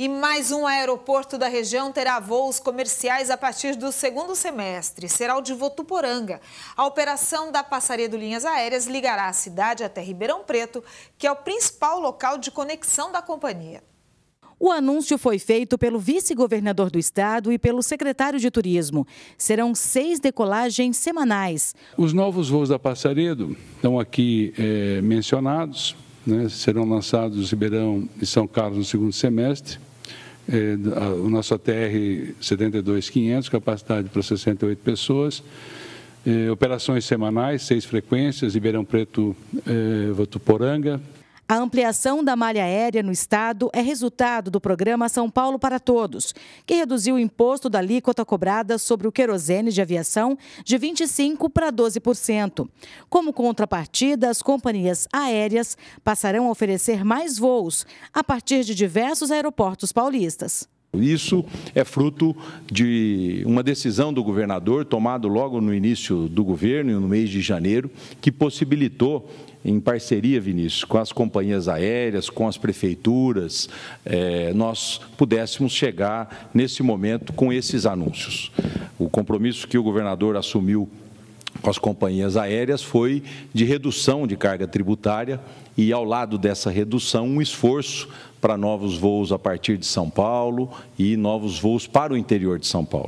E mais um aeroporto da região terá voos comerciais a partir do segundo semestre. Será o de Votuporanga. A operação da Passaredo Linhas Aéreas ligará a cidade até Ribeirão Preto, que é o principal local de conexão da companhia. O anúncio foi feito pelo vice-governador do estado e pelo secretário de turismo. Serão seis decolagens semanais. Os novos voos da Passaredo estão aqui é, mencionados, né? serão lançados em Ribeirão e São Carlos no segundo semestre. É, o nosso ATR 72500, capacidade para 68 pessoas. É, operações semanais, seis frequências, Ribeirão Preto, é, Votuporanga, a ampliação da malha aérea no estado é resultado do programa São Paulo para Todos, que reduziu o imposto da alíquota cobrada sobre o querosene de aviação de 25% para 12%. Como contrapartida, as companhias aéreas passarão a oferecer mais voos a partir de diversos aeroportos paulistas. Isso é fruto de uma decisão do governador tomada logo no início do governo, no mês de janeiro, que possibilitou, em parceria, Vinícius, com as companhias aéreas, com as prefeituras, eh, nós pudéssemos chegar nesse momento com esses anúncios. O compromisso que o governador assumiu com as companhias aéreas foi de redução de carga tributária e, ao lado dessa redução, um esforço para novos voos a partir de São Paulo e novos voos para o interior de São Paulo.